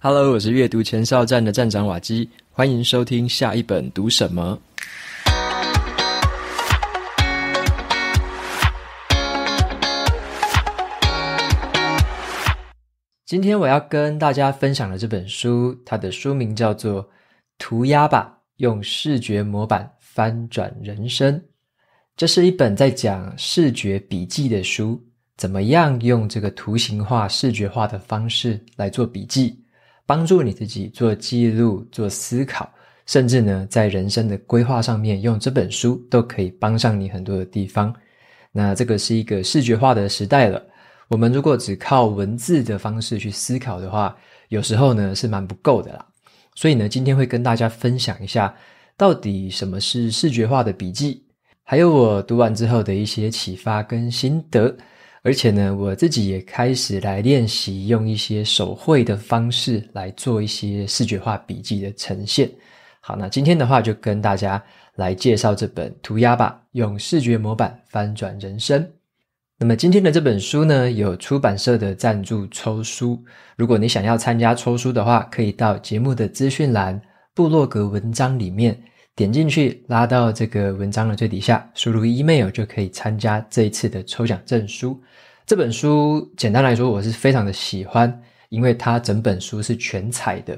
Hello，我是阅读前哨站的站长瓦基，欢迎收听下一本读什么。今天我要跟大家分享的这本书，它的书名叫做《涂鸦吧》，用视觉模板翻转人生。这是一本在讲视觉笔记的书，怎么样用这个图形化、视觉化的方式来做笔记？帮助你自己做记录、做思考，甚至呢，在人生的规划上面，用这本书都可以帮上你很多的地方。那这个是一个视觉化的时代了，我们如果只靠文字的方式去思考的话，有时候呢是蛮不够的啦。所以呢，今天会跟大家分享一下，到底什么是视觉化的笔记，还有我读完之后的一些启发跟心得。而且呢，我自己也开始来练习用一些手绘的方式来做一些视觉化笔记的呈现。好，那今天的话就跟大家来介绍这本涂鸦吧，用视觉模板翻转人生。那么今天的这本书呢，有出版社的赞助抽书。如果你想要参加抽书的话，可以到节目的资讯栏布洛格文章里面。点进去，拉到这个文章的最底下，输入 email 就可以参加这一次的抽奖。证书这本书，简单来说，我是非常的喜欢，因为它整本书是全彩的。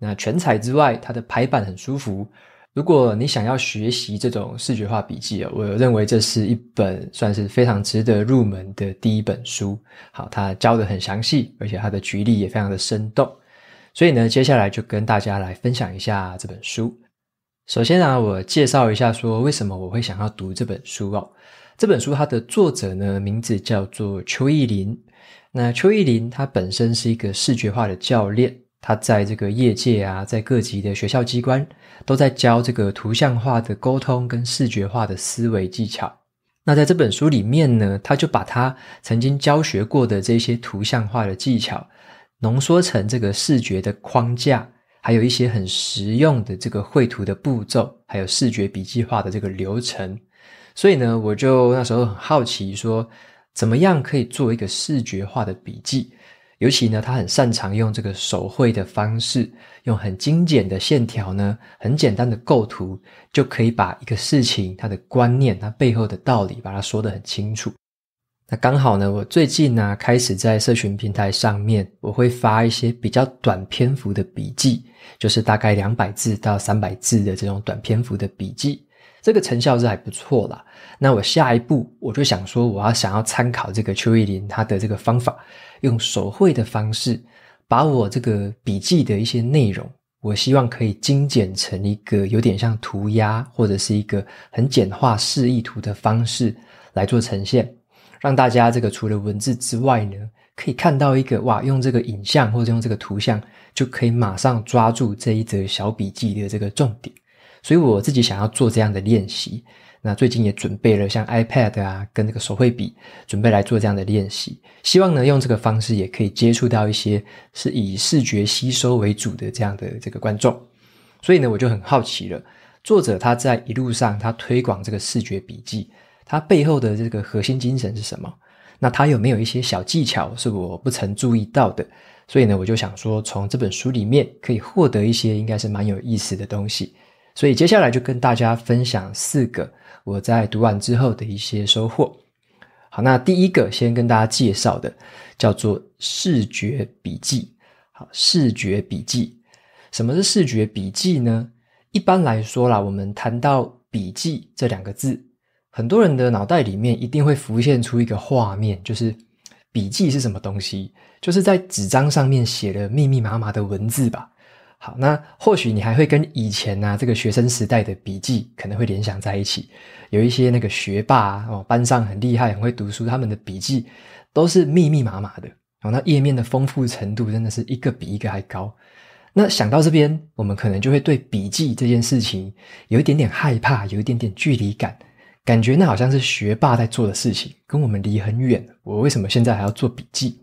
那全彩之外，它的排版很舒服。如果你想要学习这种视觉化笔记啊，我认为这是一本算是非常值得入门的第一本书。好，它教的很详细，而且它的举例也非常的生动。所以呢，接下来就跟大家来分享一下这本书。首先呢，我介绍一下，说为什么我会想要读这本书哦。这本书它的作者呢，名字叫做邱逸林。那邱逸林他本身是一个视觉化的教练，他在这个业界啊，在各级的学校机关都在教这个图像化的沟通跟视觉化的思维技巧。那在这本书里面呢，他就把他曾经教学过的这些图像化的技巧浓缩成这个视觉的框架。还有一些很实用的这个绘图的步骤，还有视觉笔记化的这个流程，所以呢，我就那时候很好奇，说怎么样可以做一个视觉化的笔记？尤其呢，他很擅长用这个手绘的方式，用很精简的线条呢，很简单的构图，就可以把一个事情它的观念、它背后的道理，把它说得很清楚。那刚好呢，我最近呢开始在社群平台上面，我会发一些比较短篇幅的笔记，就是大概两百字到三百字的这种短篇幅的笔记，这个成效是还不错啦。那我下一步我就想说，我要想要参考这个邱意林他的这个方法，用手绘的方式把我这个笔记的一些内容，我希望可以精简成一个有点像涂鸦或者是一个很简化示意图的方式来做呈现。让大家这个除了文字之外呢，可以看到一个哇，用这个影像或者用这个图像就可以马上抓住这一则小笔记的这个重点。所以我自己想要做这样的练习，那最近也准备了像 iPad 啊，跟这个手绘笔，准备来做这样的练习。希望呢，用这个方式也可以接触到一些是以视觉吸收为主的这样的这个观众。所以呢，我就很好奇了，作者他在一路上他推广这个视觉笔记。它背后的这个核心精神是什么？那它有没有一些小技巧是我不曾注意到的？所以呢，我就想说，从这本书里面可以获得一些应该是蛮有意思的东西。所以接下来就跟大家分享四个我在读完之后的一些收获。好，那第一个先跟大家介绍的叫做视觉笔记。好，视觉笔记，什么是视觉笔记呢？一般来说啦，我们谈到笔记这两个字。很多人的脑袋里面一定会浮现出一个画面，就是笔记是什么东西，就是在纸张上面写了密密麻麻的文字吧。好，那或许你还会跟以前呢这个学生时代的笔记可能会联想在一起，有一些那个学霸哦，班上很厉害，很会读书，他们的笔记都是密密麻麻的哦。那页面的丰富程度真的是一个比一个还高。那想到这边，我们可能就会对笔记这件事情有一点点害怕，有一点点距离感。感觉那好像是学霸在做的事情，跟我们离很远。我为什么现在还要做笔记？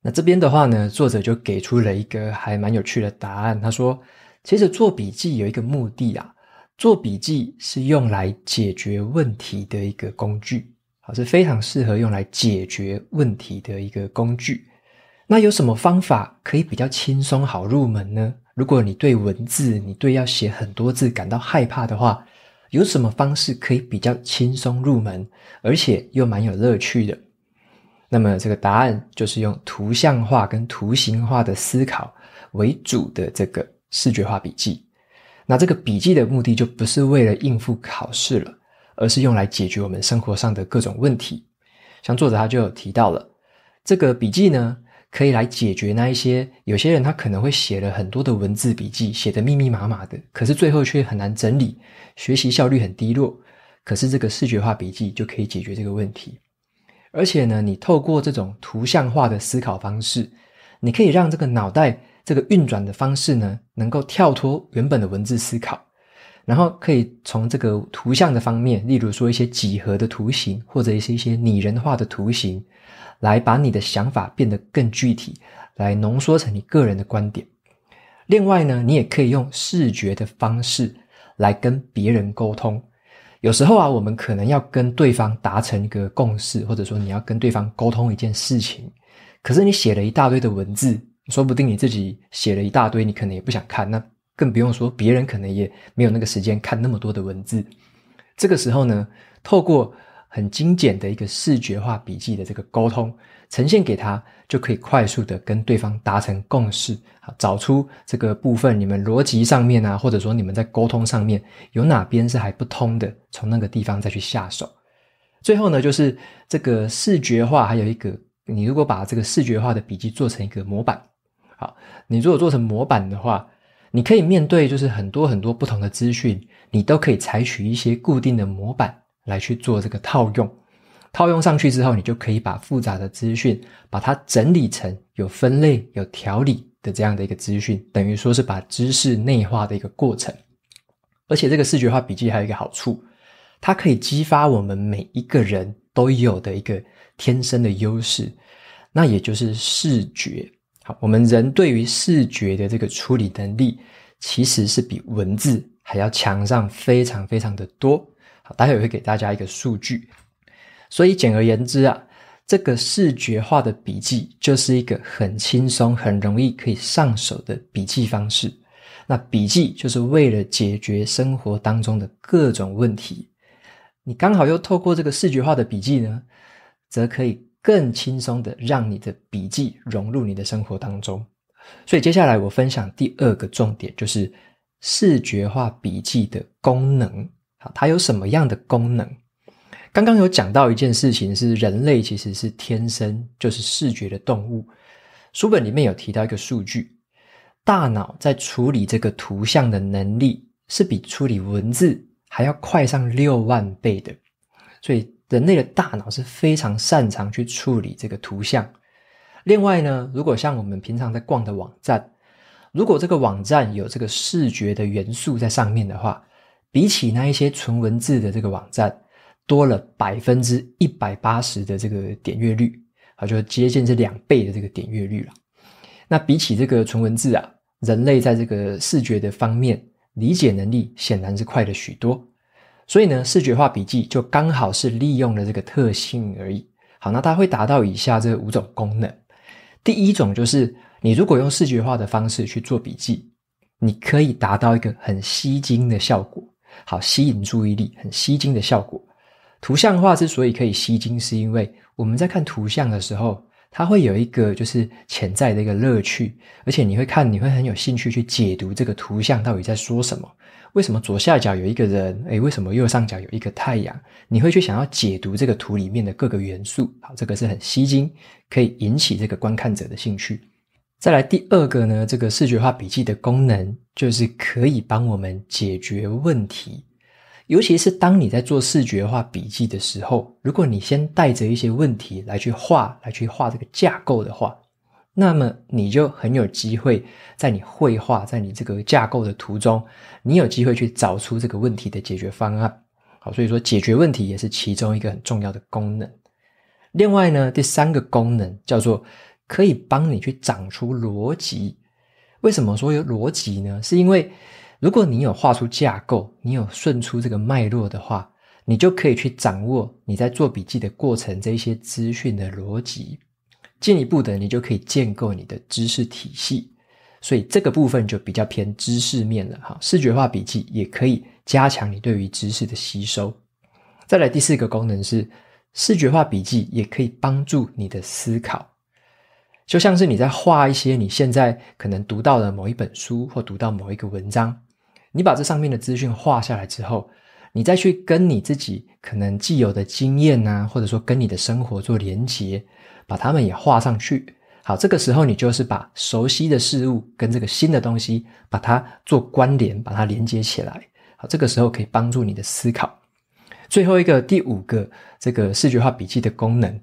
那这边的话呢，作者就给出了一个还蛮有趣的答案。他说，其实做笔记有一个目的啊，做笔记是用来解决问题的一个工具，好是非常适合用来解决问题的一个工具。那有什么方法可以比较轻松好入门呢？如果你对文字，你对要写很多字感到害怕的话。有什么方式可以比较轻松入门，而且又蛮有乐趣的？那么这个答案就是用图像化跟图形化的思考为主的这个视觉化笔记。那这个笔记的目的就不是为了应付考试了，而是用来解决我们生活上的各种问题。像作者他就有提到了，这个笔记呢。可以来解决那一些有些人他可能会写了很多的文字笔记，写的密密麻麻的，可是最后却很难整理，学习效率很低落。可是这个视觉化笔记就可以解决这个问题。而且呢，你透过这种图像化的思考方式，你可以让这个脑袋这个运转的方式呢，能够跳脱原本的文字思考，然后可以从这个图像的方面，例如说一些几何的图形，或者是一些拟人化的图形。来把你的想法变得更具体，来浓缩成你个人的观点。另外呢，你也可以用视觉的方式来跟别人沟通。有时候啊，我们可能要跟对方达成一个共识，或者说你要跟对方沟通一件事情，可是你写了一大堆的文字，说不定你自己写了一大堆，你可能也不想看，那更不用说别人可能也没有那个时间看那么多的文字。这个时候呢，透过。很精简的一个视觉化笔记的这个沟通呈现给他，就可以快速的跟对方达成共识好，找出这个部分你们逻辑上面啊，或者说你们在沟通上面有哪边是还不通的，从那个地方再去下手。最后呢，就是这个视觉化还有一个，你如果把这个视觉化的笔记做成一个模板，好，你如果做成模板的话，你可以面对就是很多很多不同的资讯，你都可以采取一些固定的模板。来去做这个套用，套用上去之后，你就可以把复杂的资讯把它整理成有分类、有条理的这样的一个资讯，等于说是把知识内化的一个过程。而且，这个视觉化笔记还有一个好处，它可以激发我们每一个人都有的一个天生的优势，那也就是视觉。好，我们人对于视觉的这个处理能力，其实是比文字还要强上非常非常的多。待会会给大家一个数据，所以简而言之啊，这个视觉化的笔记就是一个很轻松、很容易可以上手的笔记方式。那笔记就是为了解决生活当中的各种问题，你刚好又透过这个视觉化的笔记呢，则可以更轻松的让你的笔记融入你的生活当中。所以接下来我分享第二个重点，就是视觉化笔记的功能。好，它有什么样的功能？刚刚有讲到一件事情，是人类其实是天生就是视觉的动物。书本里面有提到一个数据，大脑在处理这个图像的能力是比处理文字还要快上六万倍的，所以人类的大脑是非常擅长去处理这个图像。另外呢，如果像我们平常在逛的网站，如果这个网站有这个视觉的元素在上面的话。比起那一些纯文字的这个网站，多了百分之一百八十的这个点阅率，啊，就接近这两倍的这个点阅率了。那比起这个纯文字啊，人类在这个视觉的方面理解能力显然是快了许多。所以呢，视觉化笔记就刚好是利用了这个特性而已。好，那它会达到以下这五种功能。第一种就是，你如果用视觉化的方式去做笔记，你可以达到一个很吸睛的效果。好，吸引注意力，很吸睛的效果。图像化之所以可以吸睛，是因为我们在看图像的时候，它会有一个就是潜在的一个乐趣，而且你会看，你会很有兴趣去解读这个图像到底在说什么。为什么左下角有一个人？诶，为什么右上角有一个太阳？你会去想要解读这个图里面的各个元素。好，这个是很吸睛，可以引起这个观看者的兴趣。再来第二个呢，这个视觉化笔记的功能就是可以帮我们解决问题，尤其是当你在做视觉化笔记的时候，如果你先带着一些问题来去画，来去画这个架构的话，那么你就很有机会在你绘画、在你这个架构的途中，你有机会去找出这个问题的解决方案。好，所以说解决问题也是其中一个很重要的功能。另外呢，第三个功能叫做。可以帮你去长出逻辑。为什么说有逻辑呢？是因为如果你有画出架构，你有顺出这个脉络的话，你就可以去掌握你在做笔记的过程这一些资讯的逻辑。进一步的，你就可以建构你的知识体系。所以这个部分就比较偏知识面了哈。视觉化笔记也可以加强你对于知识的吸收。再来第四个功能是，视觉化笔记也可以帮助你的思考。就像是你在画一些你现在可能读到的某一本书或读到某一个文章，你把这上面的资讯画下来之后，你再去跟你自己可能既有的经验啊，或者说跟你的生活做连接，把它们也画上去。好，这个时候你就是把熟悉的事物跟这个新的东西把它做关联，把它连接起来。好，这个时候可以帮助你的思考。最后一个第五个这个视觉化笔记的功能，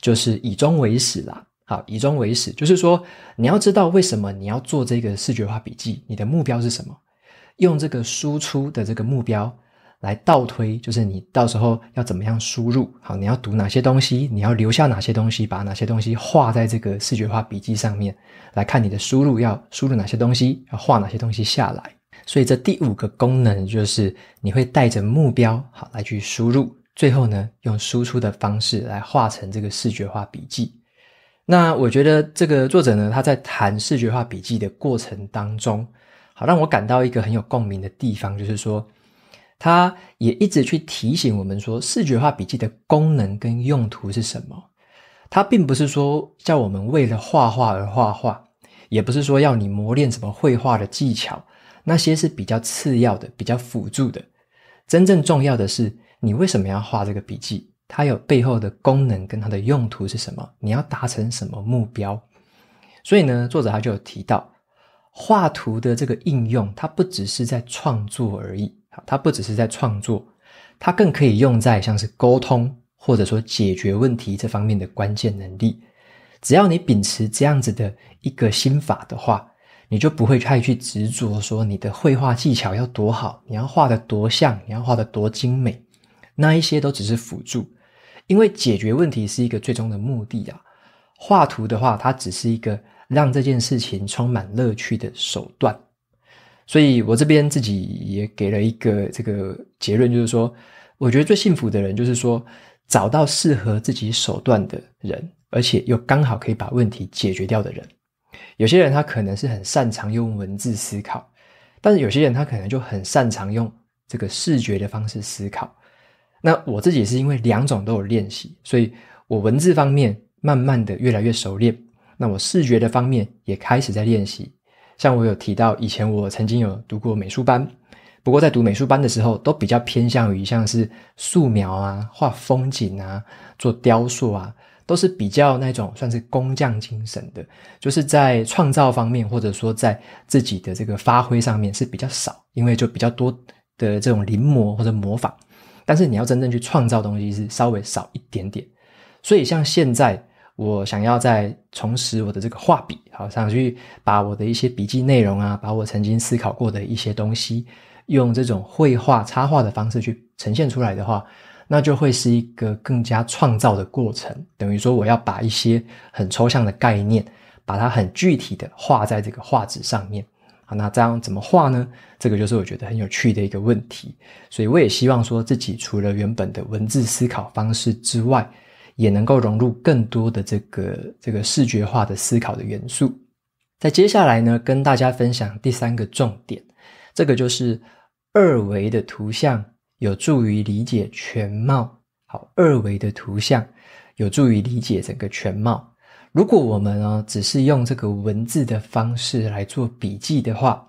就是以终为始啦。好，以终为始，就是说，你要知道为什么你要做这个视觉化笔记，你的目标是什么？用这个输出的这个目标来倒推，就是你到时候要怎么样输入？好，你要读哪些东西？你要留下哪些东西？把哪些东西画在这个视觉化笔记上面？来看你的输入要输入哪些东西？要画哪些东西下来？所以，这第五个功能就是你会带着目标好来去输入，最后呢，用输出的方式来画成这个视觉化笔记。那我觉得这个作者呢，他在谈视觉化笔记的过程当中，好让我感到一个很有共鸣的地方，就是说，他也一直去提醒我们说，视觉化笔记的功能跟用途是什么？他并不是说叫我们为了画画而画画，也不是说要你磨练什么绘画的技巧，那些是比较次要的、比较辅助的。真正重要的是，你为什么要画这个笔记？它有背后的功能跟它的用途是什么？你要达成什么目标？所以呢，作者他就有提到，画图的这个应用，它不只是在创作而已它不只是在创作，它更可以用在像是沟通或者说解决问题这方面的关键能力。只要你秉持这样子的一个心法的话，你就不会太去执着说你的绘画技巧要多好，你要画的多像，你要画的多精美，那一些都只是辅助。因为解决问题是一个最终的目的啊，画图的话，它只是一个让这件事情充满乐趣的手段。所以我这边自己也给了一个这个结论，就是说，我觉得最幸福的人，就是说找到适合自己手段的人，而且又刚好可以把问题解决掉的人。有些人他可能是很擅长用文字思考，但是有些人他可能就很擅长用这个视觉的方式思考。那我自己是因为两种都有练习，所以我文字方面慢慢的越来越熟练。那我视觉的方面也开始在练习。像我有提到，以前我曾经有读过美术班，不过在读美术班的时候，都比较偏向于像是素描啊、画风景啊、做雕塑啊，都是比较那种算是工匠精神的，就是在创造方面，或者说在自己的这个发挥上面是比较少，因为就比较多的这种临摹或者模仿。但是你要真正去创造东西是稍微少一点点，所以像现在我想要再重拾我的这个画笔，好想去把我的一些笔记内容啊，把我曾经思考过的一些东西，用这种绘画插画的方式去呈现出来的话，那就会是一个更加创造的过程。等于说我要把一些很抽象的概念，把它很具体的画在这个画纸上面。那这样怎么画呢？这个就是我觉得很有趣的一个问题，所以我也希望说自己除了原本的文字思考方式之外，也能够融入更多的这个这个视觉化的思考的元素。在接下来呢，跟大家分享第三个重点，这个就是二维的图像有助于理解全貌。好，二维的图像有助于理解整个全貌。如果我们呢只是用这个文字的方式来做笔记的话，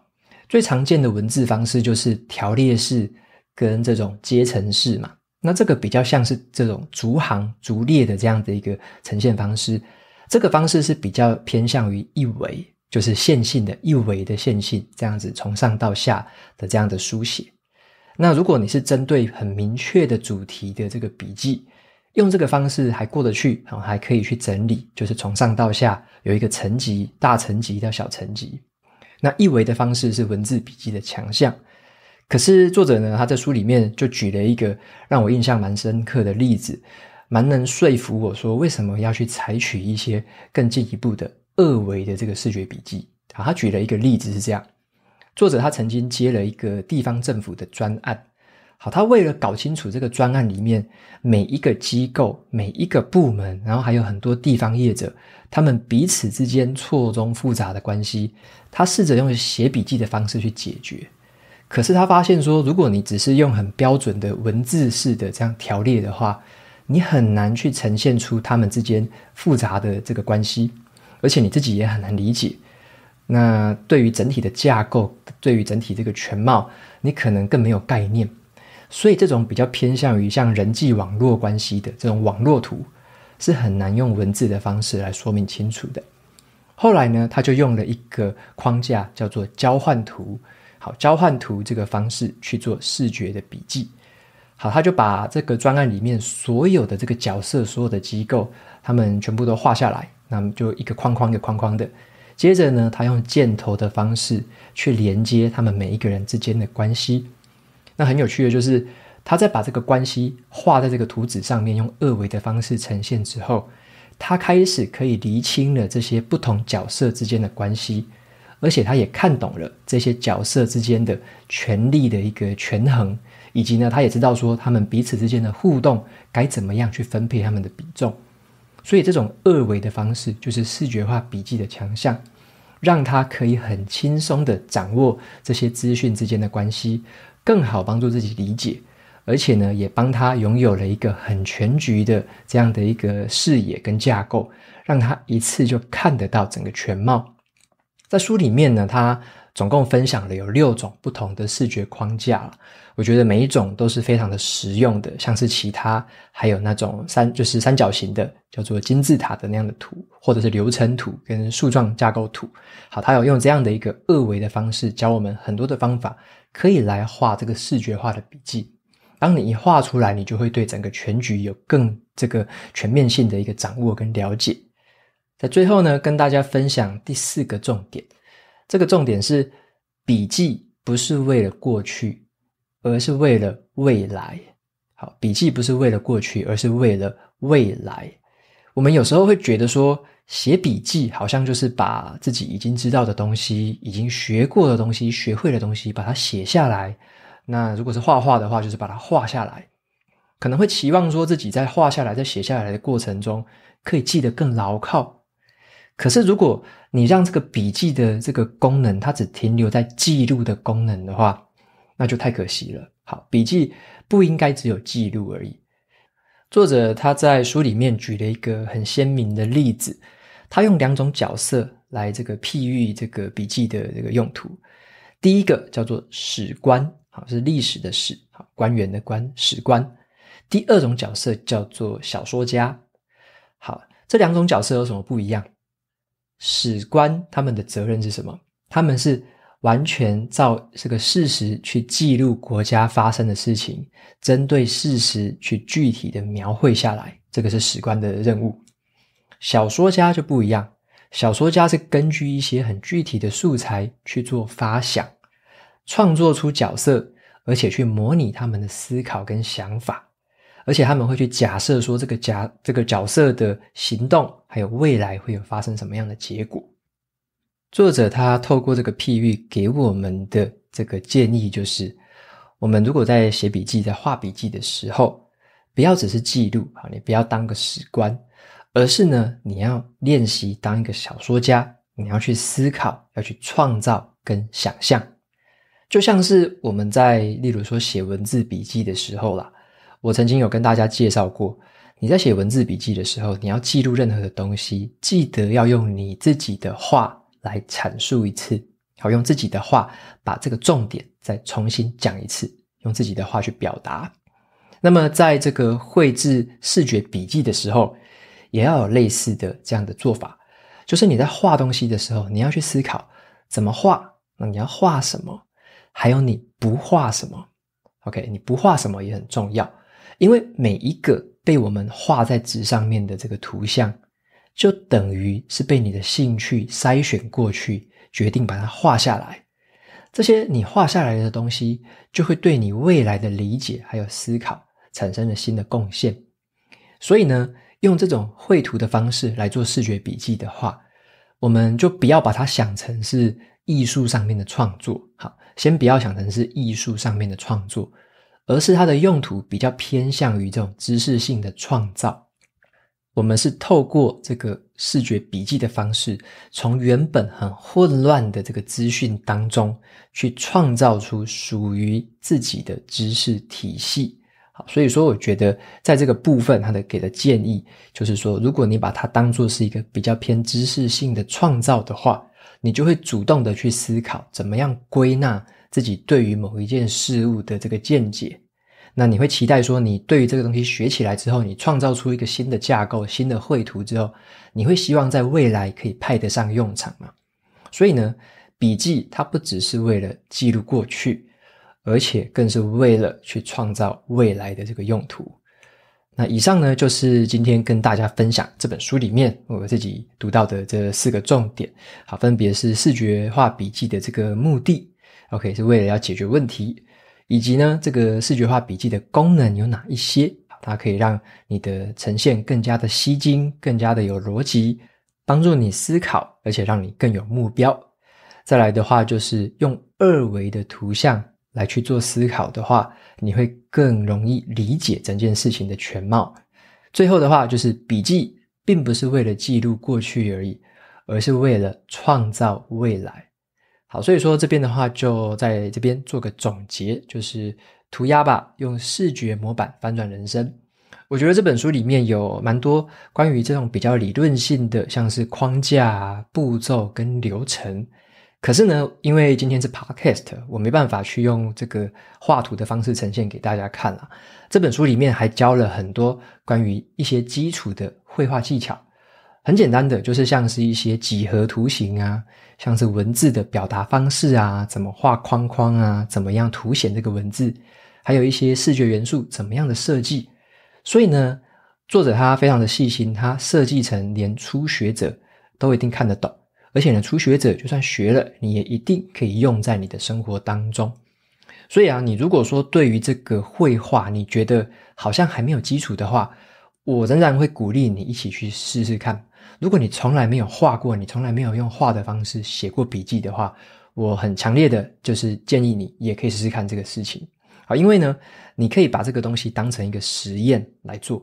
最常见的文字方式就是条列式跟这种阶层式嘛。那这个比较像是这种逐行逐列的这样的一个呈现方式，这个方式是比较偏向于一维，就是线性的一维的线性，这样子从上到下的这样的书写。那如果你是针对很明确的主题的这个笔记。用这个方式还过得去，然后还可以去整理，就是从上到下有一个层级，大层级到小层级。那一维的方式是文字笔记的强项，可是作者呢，他在书里面就举了一个让我印象蛮深刻的例子，蛮能说服我说为什么要去采取一些更进一步的二维的这个视觉笔记。好，他举了一个例子是这样：作者他曾经接了一个地方政府的专案。好，他为了搞清楚这个专案里面每一个机构、每一个部门，然后还有很多地方业者，他们彼此之间错综复杂的关系，他试着用写笔记的方式去解决。可是他发现说，如果你只是用很标准的文字式的这样条列的话，你很难去呈现出他们之间复杂的这个关系，而且你自己也很难理解。那对于整体的架构，对于整体这个全貌，你可能更没有概念。所以，这种比较偏向于像人际网络关系的这种网络图，是很难用文字的方式来说明清楚的。后来呢，他就用了一个框架，叫做交换图。好，交换图这个方式去做视觉的笔记。好，他就把这个专案里面所有的这个角色、所有的机构，他们全部都画下来，那么就一个框框一个框框的。接着呢，他用箭头的方式去连接他们每一个人之间的关系。那很有趣的就是，他在把这个关系画在这个图纸上面，用二维的方式呈现之后，他开始可以厘清了这些不同角色之间的关系，而且他也看懂了这些角色之间的权力的一个权衡，以及呢，他也知道说他们彼此之间的互动该怎么样去分配他们的比重。所以，这种二维的方式就是视觉化笔记的强项，让他可以很轻松的掌握这些资讯之间的关系。更好帮助自己理解，而且呢，也帮他拥有了一个很全局的这样的一个视野跟架构，让他一次就看得到整个全貌。在书里面呢，他总共分享了有六种不同的视觉框架我觉得每一种都是非常的实用的，像是其他还有那种三就是三角形的，叫做金字塔的那样的图，或者是流程图跟树状架构图。好，他有用这样的一个二维的方式教我们很多的方法。可以来画这个视觉化的笔记，当你一画出来，你就会对整个全局有更这个全面性的一个掌握跟了解。在最后呢，跟大家分享第四个重点，这个重点是笔记不是为了过去，而是为了未来。好，笔记不是为了过去，而是为了未来。我们有时候会觉得说。写笔记好像就是把自己已经知道的东西、已经学过的东西、学会的东西把它写下来。那如果是画画的话，就是把它画下来。可能会期望说自己在画下来、在写下来的过程中可以记得更牢靠。可是如果你让这个笔记的这个功能它只停留在记录的功能的话，那就太可惜了。好，笔记不应该只有记录而已。作者他在书里面举了一个很鲜明的例子。他用两种角色来这个譬喻这个笔记的这个用途。第一个叫做史官，好是历史的史，好官员的官，史官。第二种角色叫做小说家，好这两种角色有什么不一样？史官他们的责任是什么？他们是完全照这个事实去记录国家发生的事情，针对事实去具体的描绘下来，这个是史官的任务。小说家就不一样，小说家是根据一些很具体的素材去做发想，创作出角色，而且去模拟他们的思考跟想法，而且他们会去假设说这个假这个角色的行动，还有未来会有发生什么样的结果。作者他透过这个譬喻给我们的这个建议就是，我们如果在写笔记、在画笔记的时候，不要只是记录啊，你不要当个史官。而是呢，你要练习当一个小说家，你要去思考，要去创造跟想象。就像是我们在，例如说写文字笔记的时候啦，我曾经有跟大家介绍过，你在写文字笔记的时候，你要记录任何的东西，记得要用你自己的话来阐述一次，好，用自己的话把这个重点再重新讲一次，用自己的话去表达。那么在这个绘制视觉笔记的时候。也要有类似的这样的做法，就是你在画东西的时候，你要去思考怎么画，那你要画什么，还有你不画什么。OK，你不画什么也很重要，因为每一个被我们画在纸上面的这个图像，就等于是被你的兴趣筛选过去，决定把它画下来。这些你画下来的东西，就会对你未来的理解还有思考产生了新的贡献。所以呢。用这种绘图的方式来做视觉笔记的话，我们就不要把它想成是艺术上面的创作。好，先不要想成是艺术上面的创作，而是它的用途比较偏向于这种知识性的创造。我们是透过这个视觉笔记的方式，从原本很混乱的这个资讯当中，去创造出属于自己的知识体系。好，所以说我觉得，在这个部分，他的给的建议就是说，如果你把它当做是一个比较偏知识性的创造的话，你就会主动的去思考怎么样归纳自己对于某一件事物的这个见解。那你会期待说，你对于这个东西学起来之后，你创造出一个新的架构、新的绘图之后，你会希望在未来可以派得上用场嘛？所以呢，笔记它不只是为了记录过去。而且更是为了去创造未来的这个用途。那以上呢，就是今天跟大家分享这本书里面我自己读到的这四个重点。好，分别是视觉化笔记的这个目的，OK，是为了要解决问题，以及呢，这个视觉化笔记的功能有哪一些？它可以让你的呈现更加的吸睛，更加的有逻辑，帮助你思考，而且让你更有目标。再来的话，就是用二维的图像。来去做思考的话，你会更容易理解整件事情的全貌。最后的话就是，笔记并不是为了记录过去而已，而是为了创造未来。好，所以说这边的话就在这边做个总结，就是涂鸦吧，用视觉模板反转人生。我觉得这本书里面有蛮多关于这种比较理论性的，像是框架、步骤跟流程。可是呢，因为今天是 podcast，我没办法去用这个画图的方式呈现给大家看了。这本书里面还教了很多关于一些基础的绘画技巧，很简单的，就是像是一些几何图形啊，像是文字的表达方式啊，怎么画框框啊，怎么样凸显这个文字，还有一些视觉元素怎么样的设计。所以呢，作者他非常的细心，他设计成连初学者都一定看得懂。而且呢，初学者就算学了，你也一定可以用在你的生活当中。所以啊，你如果说对于这个绘画，你觉得好像还没有基础的话，我仍然会鼓励你一起去试试看。如果你从来没有画过，你从来没有用画的方式写过笔记的话，我很强烈的就是建议你也可以试试看这个事情。好，因为呢，你可以把这个东西当成一个实验来做。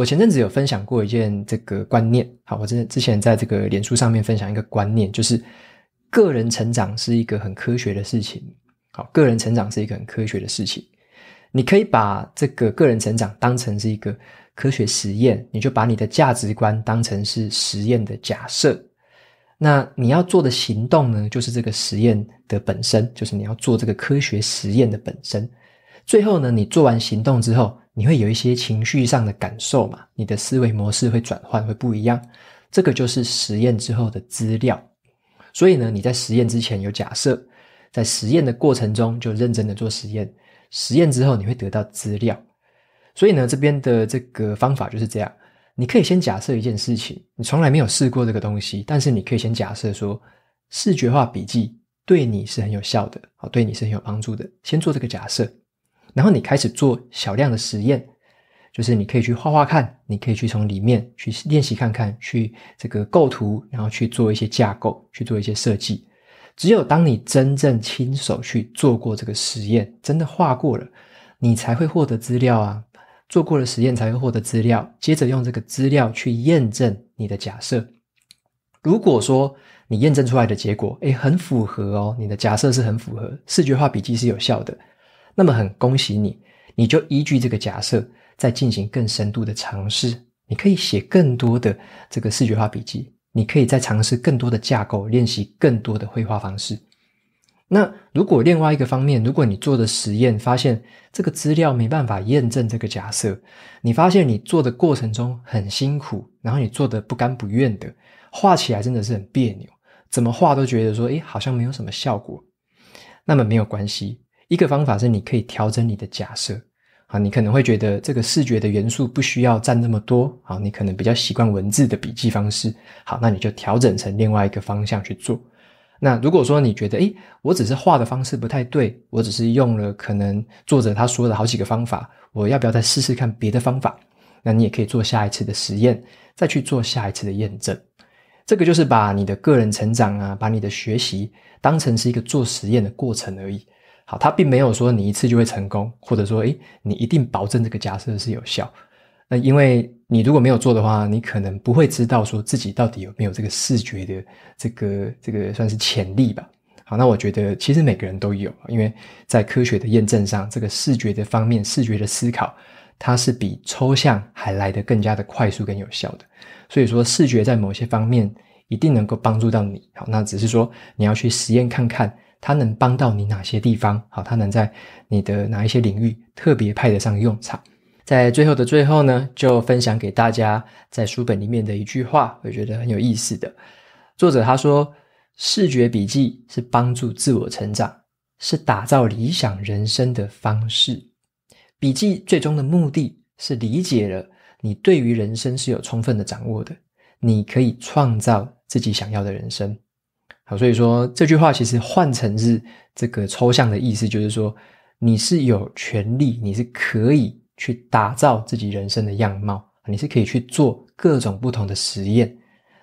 我前阵子有分享过一件这个观念，好，我之之前在这个脸书上面分享一个观念，就是个人成长是一个很科学的事情。好，个人成长是一个很科学的事情，你可以把这个个人成长当成是一个科学实验，你就把你的价值观当成是实验的假设。那你要做的行动呢，就是这个实验的本身，就是你要做这个科学实验的本身。最后呢，你做完行动之后，你会有一些情绪上的感受嘛？你的思维模式会转换，会不一样。这个就是实验之后的资料。所以呢，你在实验之前有假设，在实验的过程中就认真的做实验，实验之后你会得到资料。所以呢，这边的这个方法就是这样。你可以先假设一件事情，你从来没有试过这个东西，但是你可以先假设说，视觉化笔记对你是很有效的，好，对你是很有帮助的。先做这个假设。然后你开始做小量的实验，就是你可以去画画看，你可以去从里面去练习看看，去这个构图，然后去做一些架构，去做一些设计。只有当你真正亲手去做过这个实验，真的画过了，你才会获得资料啊。做过了实验才会获得资料，接着用这个资料去验证你的假设。如果说你验证出来的结果，诶，很符合哦，你的假设是很符合，视觉化笔记是有效的。那么，很恭喜你，你就依据这个假设，再进行更深度的尝试。你可以写更多的这个视觉化笔记，你可以再尝试更多的架构，练习更多的绘画方式。那如果另外一个方面，如果你做的实验发现这个资料没办法验证这个假设，你发现你做的过程中很辛苦，然后你做的不甘不愿的画起来真的是很别扭，怎么画都觉得说，哎，好像没有什么效果。那么没有关系。一个方法是，你可以调整你的假设。啊，你可能会觉得这个视觉的元素不需要占那么多。好，你可能比较习惯文字的笔记方式。好，那你就调整成另外一个方向去做。那如果说你觉得，诶，我只是画的方式不太对，我只是用了可能作者他说的好几个方法，我要不要再试试看别的方法？那你也可以做下一次的实验，再去做下一次的验证。这个就是把你的个人成长啊，把你的学习当成是一个做实验的过程而已。好，它并没有说你一次就会成功，或者说，诶，你一定保证这个假设是有效。那因为你如果没有做的话，你可能不会知道说自己到底有没有这个视觉的这个这个算是潜力吧。好，那我觉得其实每个人都有，因为在科学的验证上，这个视觉的方面，视觉的思考，它是比抽象还来的更加的快速、跟有效的。所以说，视觉在某些方面一定能够帮助到你。好，那只是说你要去实验看看。它能帮到你哪些地方？好，它能在你的哪一些领域特别派得上用场？在最后的最后呢，就分享给大家在书本里面的一句话，我觉得很有意思的。作者他说：“视觉笔记是帮助自我成长，是打造理想人生的方式。笔记最终的目的是理解了你对于人生是有充分的掌握的，你可以创造自己想要的人生。”所以说这句话其实换成是这个抽象的意思，就是说你是有权利，你是可以去打造自己人生的样貌，你是可以去做各种不同的实验。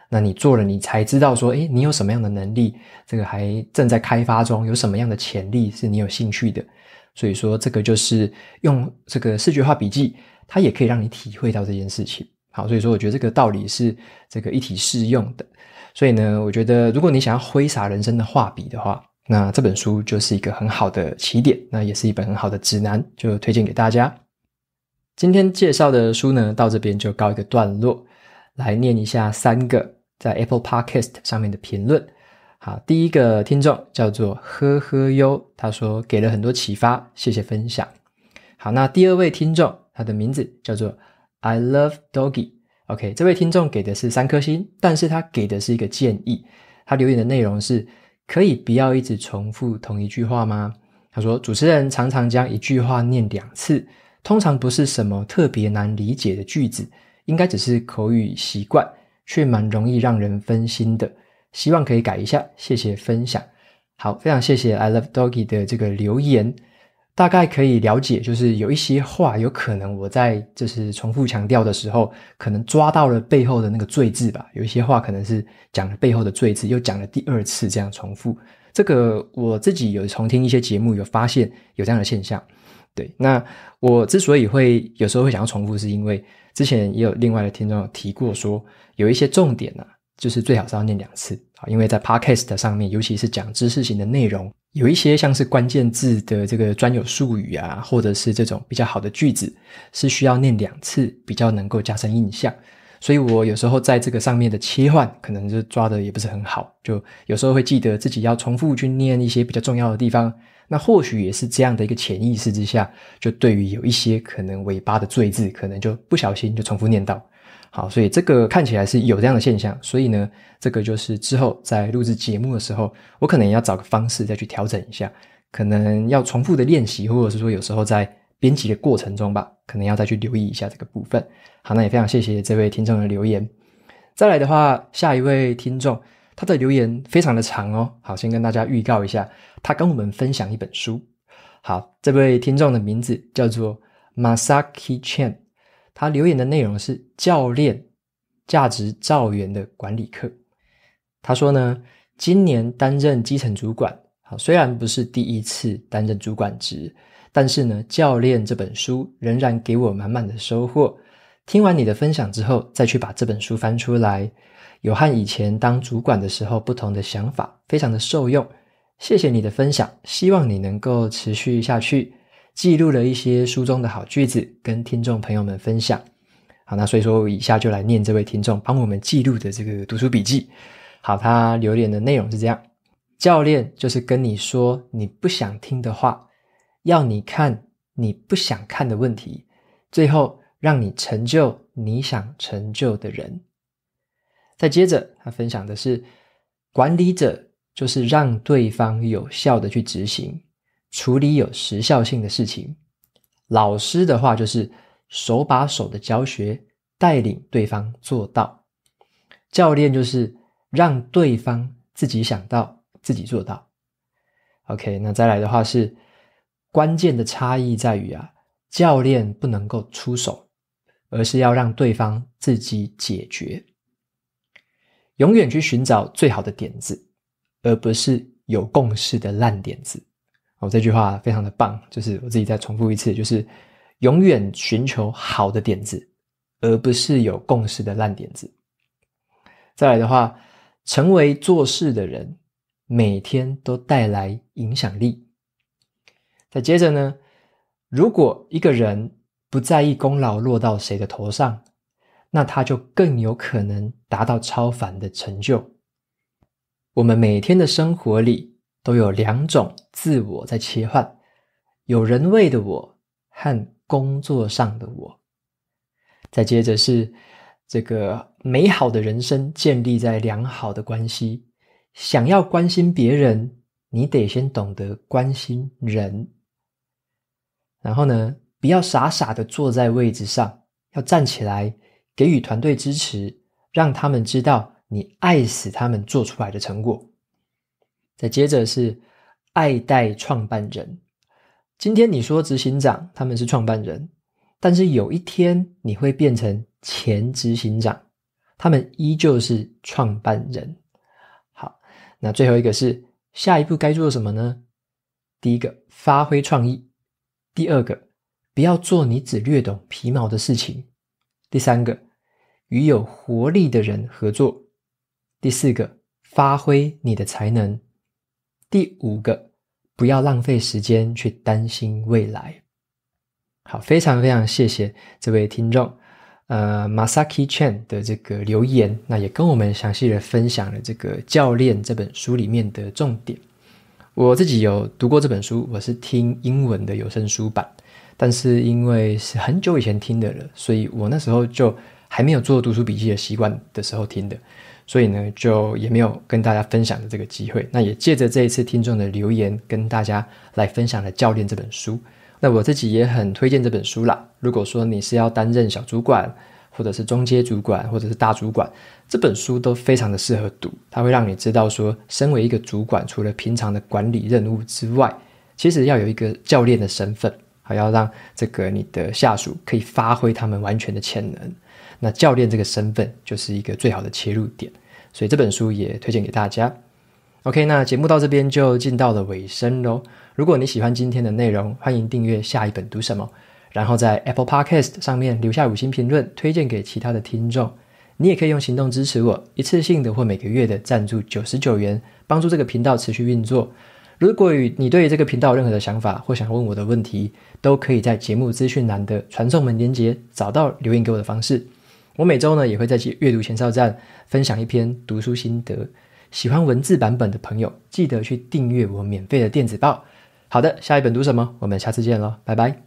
那你做了，你才知道说，哎，你有什么样的能力，这个还正在开发中，有什么样的潜力是你有兴趣的。所以说，这个就是用这个视觉化笔记，它也可以让你体会到这件事情。好，所以说我觉得这个道理是这个一体适用的。所以呢，我觉得如果你想要挥洒人生的画笔的话，那这本书就是一个很好的起点，那也是一本很好的指南，就推荐给大家。今天介绍的书呢，到这边就告一个段落。来念一下三个在 Apple Podcast 上面的评论。好，第一个听众叫做呵呵哟，他说给了很多启发，谢谢分享。好，那第二位听众，他的名字叫做 I Love Doggy。OK，这位听众给的是三颗星，但是他给的是一个建议。他留言的内容是：可以不要一直重复同一句话吗？他说，主持人常常将一句话念两次，通常不是什么特别难理解的句子，应该只是口语习惯，却蛮容易让人分心的。希望可以改一下，谢谢分享。好，非常谢谢 I love doggy 的这个留言。大概可以了解，就是有一些话，有可能我在就是重复强调的时候，可能抓到了背后的那个“罪”字吧。有一些话可能是讲了背后的“罪”字，又讲了第二次，这样重复。这个我自己有重听一些节目，有发现有这样的现象。对，那我之所以会有时候会想要重复，是因为之前也有另外的听众提过，说有一些重点呢。就是最好是要念两次啊，因为在 podcast 的上面，尤其是讲知识型的内容，有一些像是关键字的这个专有术语啊，或者是这种比较好的句子，是需要念两次，比较能够加深印象。所以我有时候在这个上面的切换，可能就抓的也不是很好，就有时候会记得自己要重复去念一些比较重要的地方。那或许也是这样的一个潜意识之下，就对于有一些可能尾巴的字，可能就不小心就重复念到。好，所以这个看起来是有这样的现象，所以呢，这个就是之后在录制节目的时候，我可能也要找个方式再去调整一下，可能要重复的练习，或者是说有时候在编辑的过程中吧，可能要再去留意一下这个部分。好，那也非常谢谢这位听众的留言。再来的话，下一位听众他的留言非常的长哦。好，先跟大家预告一下，他跟我们分享一本书。好，这位听众的名字叫做 Masaki Chen。他留言的内容是：“教练价值造员的管理课。”他说：“呢，今年担任基层主管，好，虽然不是第一次担任主管职，但是呢，《教练》这本书仍然给我满满的收获。听完你的分享之后，再去把这本书翻出来，有和以前当主管的时候不同的想法，非常的受用。谢谢你的分享，希望你能够持续下去。”记录了一些书中的好句子，跟听众朋友们分享。好，那所以说，以下就来念这位听众帮我们记录的这个读书笔记。好，他留言的内容是这样：教练就是跟你说你不想听的话，要你看你不想看的问题，最后让你成就你想成就的人。再接着，他分享的是，管理者就是让对方有效的去执行。处理有时效性的事情，老师的话就是手把手的教学，带领对方做到；教练就是让对方自己想到，自己做到。OK，那再来的话是关键的差异在于啊，教练不能够出手，而是要让对方自己解决。永远去寻找最好的点子，而不是有共识的烂点子。哦，这句话非常的棒，就是我自己再重复一次，就是永远寻求好的点子，而不是有共识的烂点子。再来的话，成为做事的人，每天都带来影响力。再接着呢，如果一个人不在意功劳落到谁的头上，那他就更有可能达到超凡的成就。我们每天的生活里。都有两种自我在切换，有人味的我和工作上的我。再接着是这个美好的人生建立在良好的关系。想要关心别人，你得先懂得关心人。然后呢，不要傻傻的坐在位置上，要站起来给予团队支持，让他们知道你爱死他们做出来的成果。再接着是爱戴创办人。今天你说执行长，他们是创办人，但是有一天你会变成前执行长，他们依旧是创办人。好，那最后一个是下一步该做什么呢？第一个，发挥创意；第二个，不要做你只略懂皮毛的事情；第三个，与有活力的人合作；第四个，发挥你的才能。第五个，不要浪费时间去担心未来。好，非常非常谢谢这位听众，呃，Masaki Chan 的这个留言，那也跟我们详细的分享了这个教练这本书里面的重点。我自己有读过这本书，我是听英文的有声书版，但是因为是很久以前听的了，所以我那时候就还没有做读书笔记的习惯的时候听的。所以呢，就也没有跟大家分享的这个机会。那也借着这一次听众的留言，跟大家来分享了《教练》这本书。那我自己也很推荐这本书啦。如果说你是要担任小主管，或者是中阶主管，或者是大主管，这本书都非常的适合读。它会让你知道说，身为一个主管，除了平常的管理任务之外，其实要有一个教练的身份，还要让这个你的下属可以发挥他们完全的潜能。那教练这个身份就是一个最好的切入点，所以这本书也推荐给大家。OK，那节目到这边就进到了尾声喽。如果你喜欢今天的内容，欢迎订阅下一本读什么，然后在 Apple Podcast 上面留下五星评论，推荐给其他的听众。你也可以用行动支持我，一次性的或每个月的赞助九十九元，帮助这个频道持续运作。如果与你对这个频道有任何的想法或想问我的问题，都可以在节目资讯栏的传送门连接找到留言给我的方式。我每周呢也会在阅读前哨站分享一篇读书心得，喜欢文字版本的朋友记得去订阅我免费的电子报。好的，下一本读什么？我们下次见喽，拜拜。